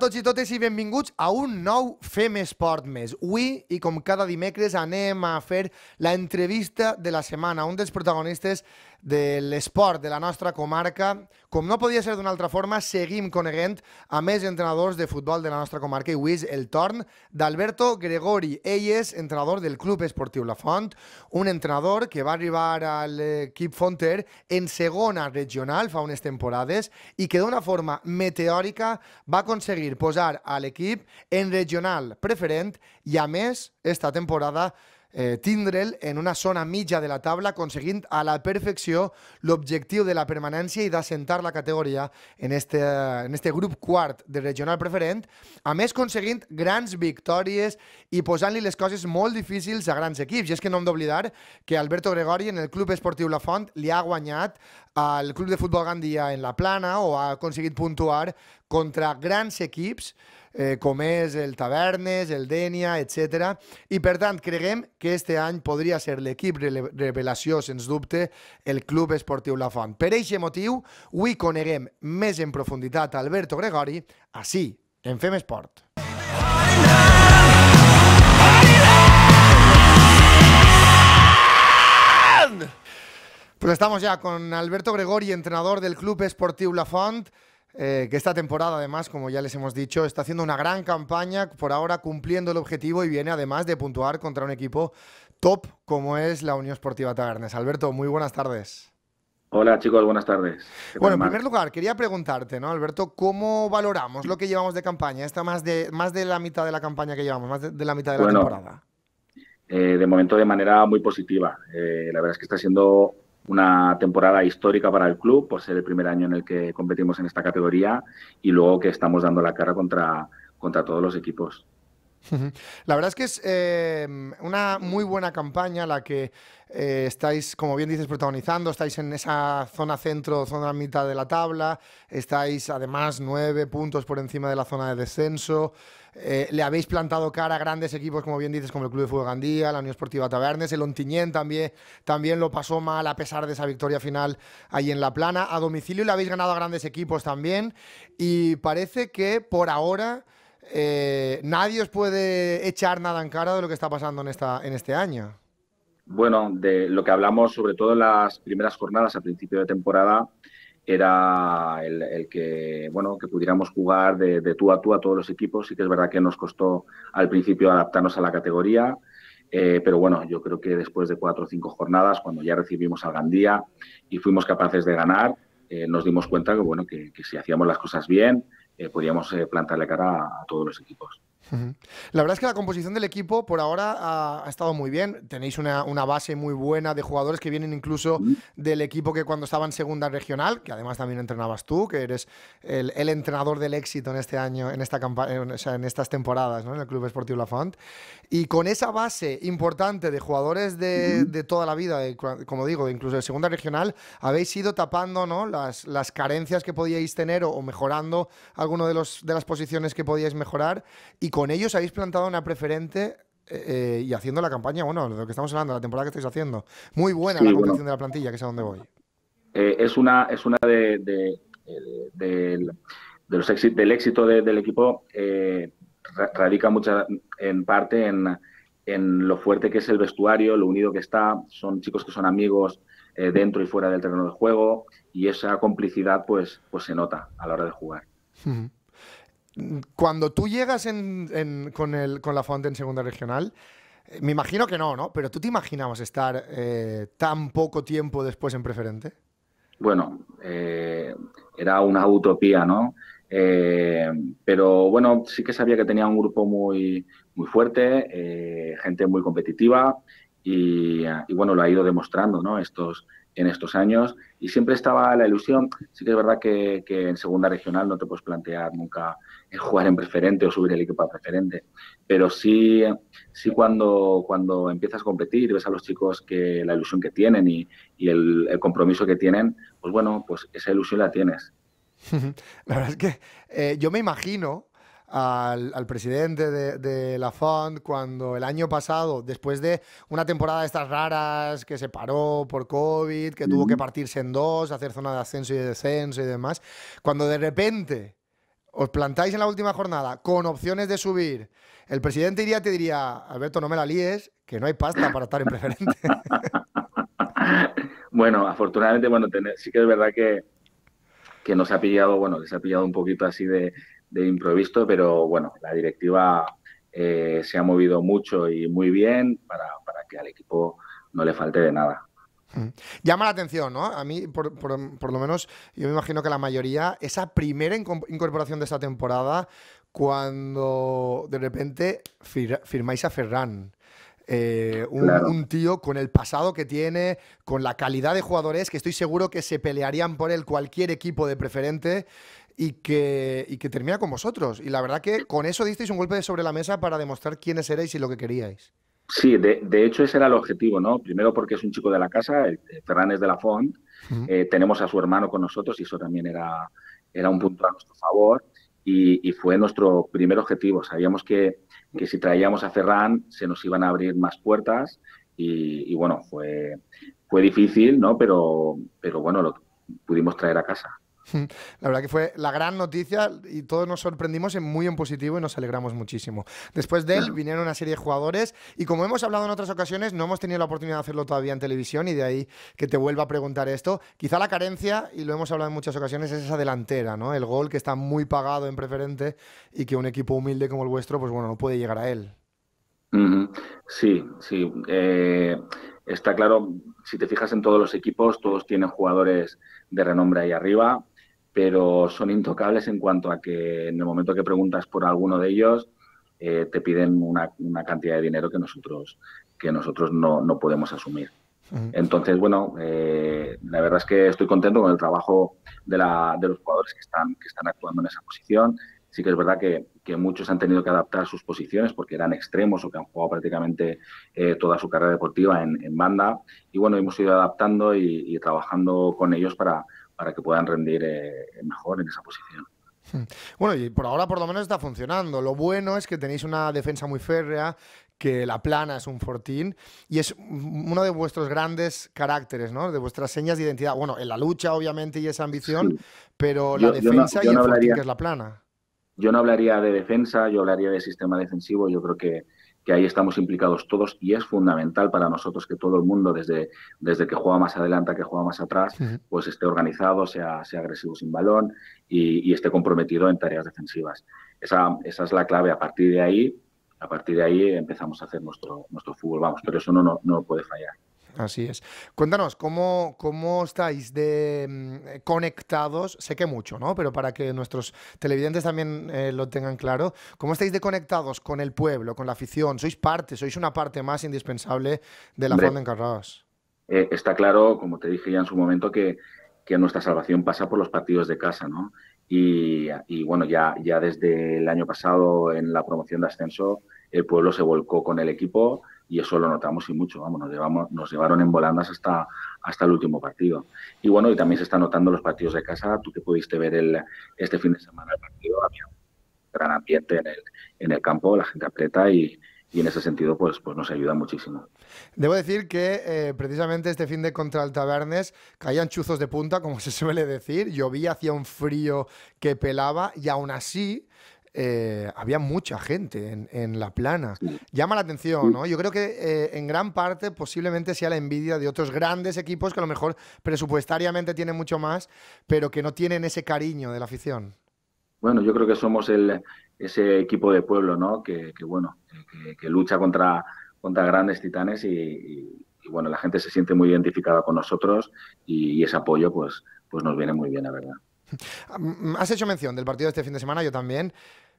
tots i totes i benvinguts a un nou Fem Esport Més. Avui, i com cada dimecres, anem a fer la entrevista de la setmana. Un dels protagonistes de l'esport de la nostra comarca. Com no podia ser d'una altra forma, seguim coneguent a més entrenadors de futbol de la nostra comarca i avui és el torn d'Alberto Gregori. Ell és entrenador del Club Esportiu La Font, un entrenador que va arribar a l'equip Fonter en segona regional fa unes temporades i que d'una forma meteòrica va aconseguir posar a l'equip en regional preferent i a més, esta temporada eh, tindre'l en una zona mitja de la taula, aconseguint a la perfecció l'objectiu de la permanència i d'assentar la categoria en este, en este grup quart de regional preferent, a més aconseguint grans victòries i posant-li les coses molt difícils a grans equips. I és que no hem d'oblidar que Alberto Gregori en el Club Esportiu La Font li ha guanyat al Club de Futbol Gandia en La Plana o ha aconseguit puntuar contra grans equips eh, com és el Tavernes, el Denia, etc. I per tant, creguem que este any podria ser l'equip revelació, sens dubte, el Club Esportiu La Font. Per aquest motiu, avui coneguem més en profunditat Alberto Gregori, així, en Fem Esport. Pues estamos ya con Alberto Gregori, entrenador del Club Esportiu La Font. Eh, que esta temporada, además, como ya les hemos dicho, está haciendo una gran campaña, por ahora cumpliendo el objetivo y viene además de puntuar contra un equipo top como es la Unión Sportiva Tabernes. Alberto, muy buenas tardes. Hola chicos, buenas tardes. Bueno, en primer lugar, quería preguntarte, ¿no, Alberto? ¿Cómo valoramos lo que llevamos de campaña? Esta más de, más de la mitad de la campaña que llevamos, más de, la mitad de la temporada. Eh, de momento de manera muy positiva. Eh, la verdad es que está siendo una temporada histórica para el club por ser el primer año en el que competimos en esta categoría y luego que estamos dando la cara contra, contra todos los equipos. La verdad es que es em, una muy buena campaña la que eh, estáis, como bien dices, protagonizando, estáis en esa zona centro, zona mitad de la tabla, estáis además nueve puntos por encima de la zona de descenso, eh, le habéis plantado cara a grandes equipos, como bien dices, como el Club de Fútbol Gandía, la Unión Esportiva Tabernes, el Ontiñén también, también lo pasó mal a pesar de esa victoria final ahí en La Plana, a domicilio le habéis ganado a grandes equipos también y parece que por ahora... Eh, nadie os puede echar nada en cara de lo que está pasando en, esta, en este año. Bueno, de lo que hablamos sobre todo en las primeras jornadas a principio de temporada era el, que bueno que pudiéramos jugar de, tú a tú a todos los equipos. Y que es verdad que nos costó al principio adaptarnos a la categoría, eh, pero bueno, yo creo que después de cuatro o cinco jornadas, cuando ya recibimos al Gandía y fuimos capaces de ganar, eh, nos dimos cuenta que bueno que si hacíamos las cosas bien, eh, podríamos eh, plantarle cara a todos los equipos. La verdad es que la composición del equipo por ahora ha, estado muy bien. Tenéis una, base muy buena de jugadores que vienen incluso del equipo que cuando estaba en segunda regional, que además también entrenabas tú, que eres el, entrenador del éxito en este año, en, esta campaña en estas temporadas, ¿no? en el Club Esportivo La Font. Y con esa base importante de jugadores de, toda la vida, como digo, incluso de segunda regional, habéis ido tapando ¿no? las, las carencias que podíais tener o, mejorando alguno de, de las posiciones que podíais mejorar. Y con ellos habéis plantado una preferente eh, eh, y haciendo la campaña, bueno, de lo que estamos hablando, la temporada que estáis haciendo. Muy buena la de la plantilla, que es a donde voy. Eh, es una, es una de, los éxitos del éxito del equipo radica mucha, en parte en, en, lo fuerte que es el vestuario, lo unido que está, son chicos que son amigos dentro y fuera del terreno de juego y esa complicidad pues, pues se nota a la hora de jugar cuando tú llegas con, la Fonte en segunda regional, eh, me imagino que no, ¿no? Pero tú te imaginabas estar eh, tan poco tiempo después en preferente. Bueno, eh, era una utopía, ¿no? pero bueno, sí que sabía que tenía un grupo muy, fuerte, gente muy competitiva y, y, bueno, lo ha ido demostrando, ¿no? Estos, en estos años y siempre estaba la ilusión. Sí que es verdad que, en segunda regional no te puedes plantear nunca eh, jugar en preferente o subir el equipo a preferente, pero sí, sí cuando, cuando empiezas a competir ves a los chicos que la ilusión que tienen y, el, compromiso que tienen, pues bueno, pues esa ilusión la tienes. La verdad es que eh, yo me imagino al, presidente de, la Fund cuando el año pasado, después de una temporada de estas raras que se paró por COVID, que tuvo que partirse en dos, hacer zona de ascenso y descenso y demás, cuando de repente os plantáis en la última jornada con opciones de subir, el presidente iría te diría, Alberto, no me la líes, que no hay pasta para estar en preferente. bueno, afortunadamente, bueno, sí que es verdad que, que nos ha pillado, bueno, les ha pillado un poquito así de, de improviso, pero bueno, la directiva eh, se ha movido mucho y muy bien para, que al equipo no le falte de nada. Hmm. Llama la atención, ¿no? A mí, por, lo menos, yo me imagino que la mayoría, esa primera incorporación de esta temporada, cuando de repente firmáis a Ferran. Eh, un, un, tío con el pasado que tiene, con la calidad de jugadores que estoy seguro que se pelearían por él cualquier equipo de preferente y que, y que termina con vosotros. Y la verdad que con eso disteis un golpe sobre la mesa para demostrar quiénes erais y lo que queríais. Sí, de, de hecho ese era el objetivo, ¿no? Primero porque es un chico de la casa, es de la Font, eh, tenemos a su hermano con nosotros y eso también era, era un punto a nuestro favor y, y fue nuestro primer objetivo. Sabíamos que, que, si traíamos a Ferran se nos iban a abrir más puertas y, y bueno, fue, fue difícil, ¿no? Pero, pero bueno, lo pudimos traer a casa. La verdad que fue la gran noticia y todos nos sorprendimos en muy en positivo y nos alegramos muchísimo. Después de él vinieron una serie de jugadores y como hemos hablado en otras ocasiones, no hemos tenido la oportunidad de hacerlo todavía en televisión y de ahí que te vuelva a preguntar esto. Quizá la carencia, y lo hemos hablado en muchas ocasiones, es esa delantera, ¿no? El gol que está muy pagado en preferente y que un equipo humilde como el vuestro, pues bueno, no puede llegar a él. Sí, sí. Eh, está claro, si te fijas en todos los equipos, todos tienen jugadores de renombre ahí arriba pero son intocables en cuanto a que en el momento que preguntas por alguno de ellos, eh, te piden una, cantidad de dinero que nosotros, que nosotros no, podemos asumir. Entonces, bueno, eh, la verdad es que estoy contento con el trabajo de, los jugadores que están, que están actuando en esa posición. Sí que es verdad que, muchos han tenido que adaptar sus posiciones porque eran extremos o que han jugado prácticamente eh, toda su carrera deportiva en, banda. Y bueno, hemos ido adaptando y trabajando con ellos para, para que puedan rendir eh, mejor en esa posición. Bueno, y por ahora por lo menos está funcionando. Lo bueno es que tenéis una defensa muy férrea, que la plana es un fortín y es uno de vuestros grandes caracteres, ¿no? De vuestras señas de identidad. Bueno, en la lucha obviamente y esa ambición, pero la defensa y el que es la plana. Yo no hablaría de defensa, yo hablaría de sistema defensivo. Yo creo que que ahí estamos implicados todos y es fundamental para nosotros que todo el mundo, desde, desde que juega más adelante a que juega más atrás, pues esté organizado, sea, sea agresivo sin balón y, y esté comprometido en tareas defensivas. Esa, esa, es la clave. A partir de ahí, a partir de ahí empezamos a hacer nuestro, nuestro fútbol, vamos, pero eso no, no puede fallar. Así es. Cuéntanos, ¿cómo, cómo estáis de, mm, eh, conectados? Sé que mucho, ¿no? Pero para que nuestros televidentes también eh, lo tengan claro, ¿cómo estáis de conectados con el pueblo, con la afición? ¿Sois parte, sois una parte más indispensable de la Fonda Encarnadas? Eh, está claro, como te dije ya en su momento, que, que nuestra salvación pasa por los partidos de casa, ¿no? Y, y, bueno, ya, ya desde el año pasado en la promoción de ascenso el pueblo se volcó con el equipo y eso lo notamos y mucho, vamos, nos, llevaron en volandas hasta, hasta el último partido. Y bueno, y también se están notando los partidos de casa, tú que pudiste ver el, este fin de semana el partido, había un gran ambiente en el, en el campo, la gente aprieta y, en ese sentido pues, pues nos ayuda muchísimo. Debo decir que eh, precisamente este fin de contra el Tabernes caían chuzos de punta, como se suele decir, llovía, hacía un frío que pelaba y aún así eh, había mucha gente en, la plana. Llama la atención, ¿no? Yo creo que eh, en gran parte posiblemente sea la envidia de otros grandes equipos que a lo mejor presupuestariamente tienen mucho más, pero que no tienen ese cariño de la afición. Bueno, yo creo que somos el, ese equipo de pueblo, ¿no? Que, bueno, que, lucha contra, contra grandes titanes y, bueno, la gente se siente muy identificada con nosotros y, ese apoyo, pues, pues nos viene muy bien, la verdad. Mm, has hecho mención del partido de este fin de semana, yo también.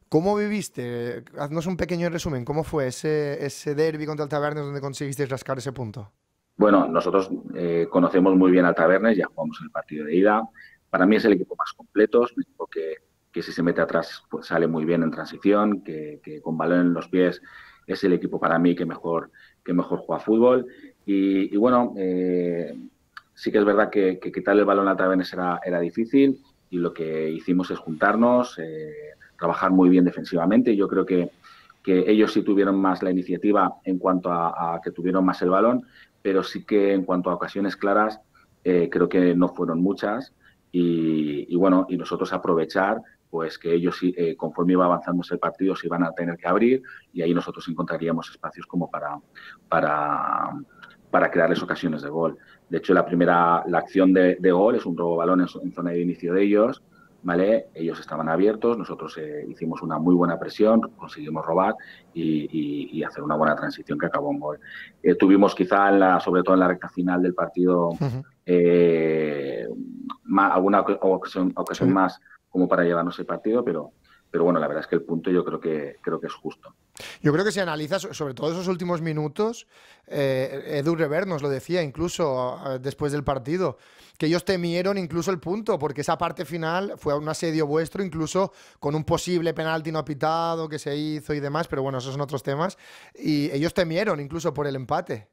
¿Cómo viviste? Haznos un pequeño resumen. ¿Cómo fue ese, ese derby contra el Tabernes donde conseguisteis rascar ese punto? Bueno, nosotros eh, conocemos muy bien al Tabernes, ya jugamos el partido de ida. Para mí es el equipo más completo, es un equipo que, si se mete atrás pues sale muy bien en transición, que, con balón en los pies es el equipo para mí que mejor, que mejor juega fútbol. Y, bueno, eh, sí que es verdad que, quitarle el balón a Tabernes era, era difícil y lo que hicimos es juntarnos, eh, trabajar muy bien defensivamente. Yo creo que, que, ellos sí tuvieron más la iniciativa en cuanto a, que tuvieron más el balón, pero sí que en cuanto a ocasiones claras, eh, creo que no fueron muchas. Y, bueno, y nosotros aprovechar pues que ellos, eh, conforme iba avanzando el partido, se iban a tener que abrir y ahí nosotros encontraríamos espacios como para, para para crearles ocasiones de gol. De hecho, la primera, la acción de, gol es un robo balón en, zona de inicio de ellos, ¿vale? Ellos estaban abiertos, nosotros eh, hicimos una muy buena presión, conseguimos robar y, hacer una buena transición que acabó en gol. Eh, tuvimos quizá, la, sobre todo en la recta final del partido, eh, alguna ocasión, más como para llevarnos el partido, pero, pero bueno, la verdad es que el punto yo creo que, creo que es justo. Yo creo que si analiza, sobre todo esos últimos minutos, eh, Edu Rever nos lo decía incluso ah, después del partido, que ellos temieron incluso el punto, porque esa parte final fue un asedio vuestro, incluso con un posible penalti no apitado que se hizo y demás, pero bueno, esos son otros temas, y ellos temieron incluso por el empate.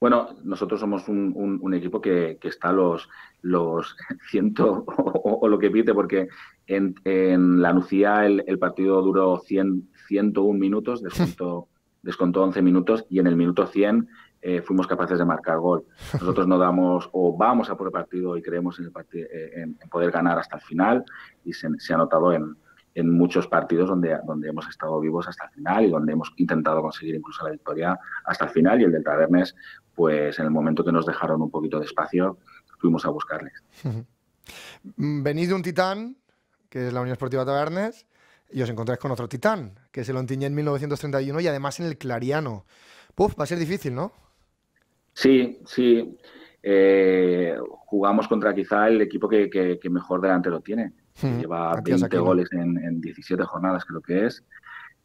Bueno, nosotros somos un, equipo que, está los, los ciento o, lo que pite, porque en, la Nucía el, partido duró 100, 101 minutos, descontó, descontó 11 minutos y en el minuto 100 eh, fuimos capaces de marcar gol. Nosotros no damos o vamos a por el partido y creemos en, el eh, poder ganar hasta el final y se ha notado en, en muchos partidos donde, donde hemos estado vivos hasta el final y donde hemos intentado conseguir incluso la victoria hasta el final. Y el del Tabernes, pues en el momento que nos dejaron un poquito de espacio, fuimos a buscarles. Venís de un titán, que es la Unión Esportiva Tavernes y os encontráis con otro titán, que se lo entiñe en 1931 y además en el Clariano. Puff, va a ser difícil, ¿no? Sí, sí. Eh, jugamos contra quizá el equipo que, que, que mejor lo tiene lleva 20 goles en, 17 jornadas, creo que es.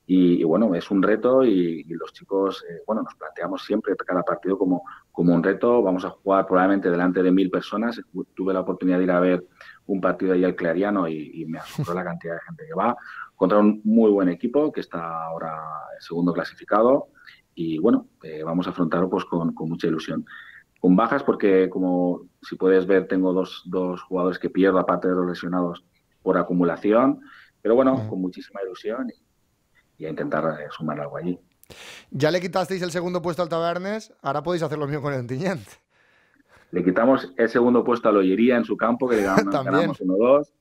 Y, bueno, es un reto y, los chicos, eh, bueno, nos planteamos siempre cada partido como, como un reto. Vamos a jugar probablemente delante de mil personas. Tuve la oportunidad de ir a ver un partido ahí al Clariano y, me asombró la cantidad de gente que va. Contra un muy buen equipo que está ahora segundo clasificado. Y bueno, eh, vamos a afrontarlo pues con, con mucha ilusión con bajas porque como si puedes ver tengo dos, dos, jugadores que pierdo aparte de los lesionados por acumulación, pero bueno, con muchísima ilusión y, a intentar eh, sumar algo allí. Ya le quitasteis el segundo puesto al Tavernes. ahora podéis hacer lo mismo con el Antiñent. Le quitamos el segundo puesto a Lollería en su campo, que le ganamos o dos.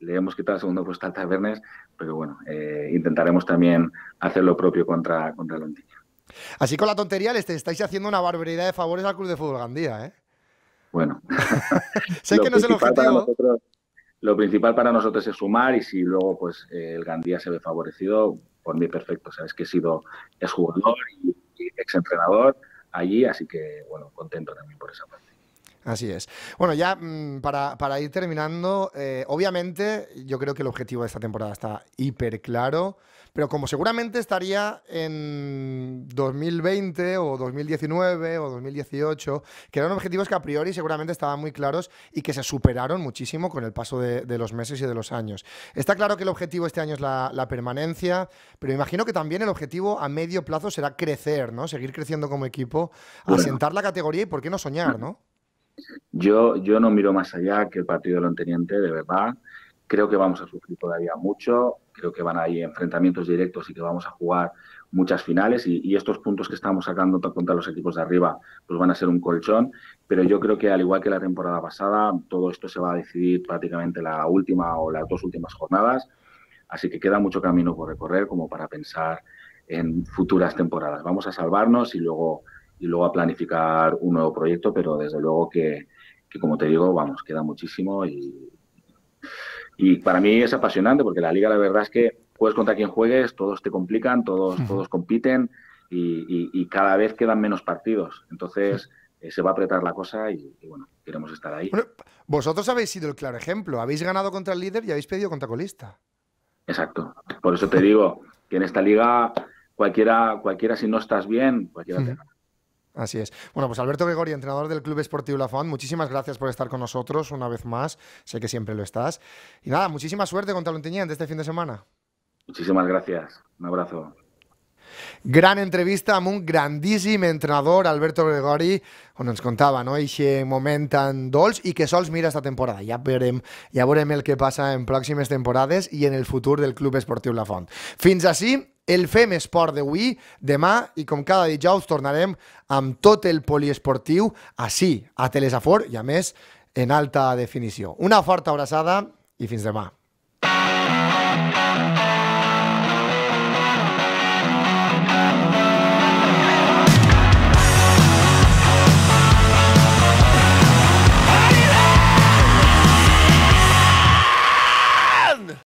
Le hemos quitado el segundo puesto al Tabernes, pero bueno, eh, intentaremos también hacer lo propio contra, contra el Antiñent. Así con la tontería les estáis haciendo una barbaridad de favores al Club de Fútbol Gandía, ¿eh? Bueno. sé que no es el objetivo. Lo principal para nosotros es sumar y si luego pues eh, el Gandía se ve favorecido, por mí perfecto. Sabes que he sido exjugador y, y exentrenador allí, así que bueno, contento también por esa parte. Así es. Bueno, ya mm, para, ir terminando, eh, obviamente yo creo que el objetivo de esta temporada está hiper claro, pero como seguramente estaría en 2020 o 2019 o 2018, que eran objetivos que a priori seguramente estaban muy claros y que se superaron muchísimo con el paso de, los meses y de los años. Está claro que el objetivo este año es la, permanencia, pero imagino que también el objetivo a medio plazo será crecer, ¿no? Seguir creciendo como equipo, asentar la categoría y por qué no soñar, ¿no? Yo, yo no miro más allá que el partido de Lonteniente, de verdad. Creo que vamos a sufrir todavía mucho, creo que van a ir enfrentamientos directos y que vamos a jugar muchas finales y, y, estos puntos que estamos sacando contra los equipos de arriba pues van a ser un colchón, pero yo creo que al igual que la temporada pasada, todo esto se va a decidir prácticamente la última o las dos últimas jornadas, así que queda mucho camino por recorrer como para pensar en futuras temporadas. Vamos a salvarnos y luego y luego a planificar un nuevo proyecto, pero desde luego que, como te digo, vamos, queda muchísimo y, y para mí es apasionante porque la liga la verdad es que puedes contra quien juegues, todos te complican, todos, todos compiten y, cada vez quedan menos partidos. Entonces eh, se va a apretar la cosa y, bueno, queremos estar ahí. vosotros habéis sido el claro ejemplo, habéis ganado contra el líder y habéis pedido contra colista. Exacto. Por eso te digo que en esta liga cualquiera, cualquiera si no estás bien, cualquiera te Así es. Bueno, pues Alberto Gregori, entrenador del Club Esportivo La Fond, muchísimas gracias por estar con nosotros una vez más. Sé que siempre lo estás. Y nada, muchísima suerte con Talonteñán de este fin de semana. Muchísimas gracias. Un abrazo. Gran entrevista amb un grandíssim entrenador, Alberto Gregori, on ens contava no? eixe moment tan dolç i que sols mira esta temporada. Ja veurem, ja veurem el que passa en pròximes temporades i en el futur del Club Esportiu La Font. Fins així, el Fem Esport d'avui, demà i com cada dijous tornarem amb tot el poliesportiu així, a Telesafor i a més en alta definició. Una forta abraçada i fins demà.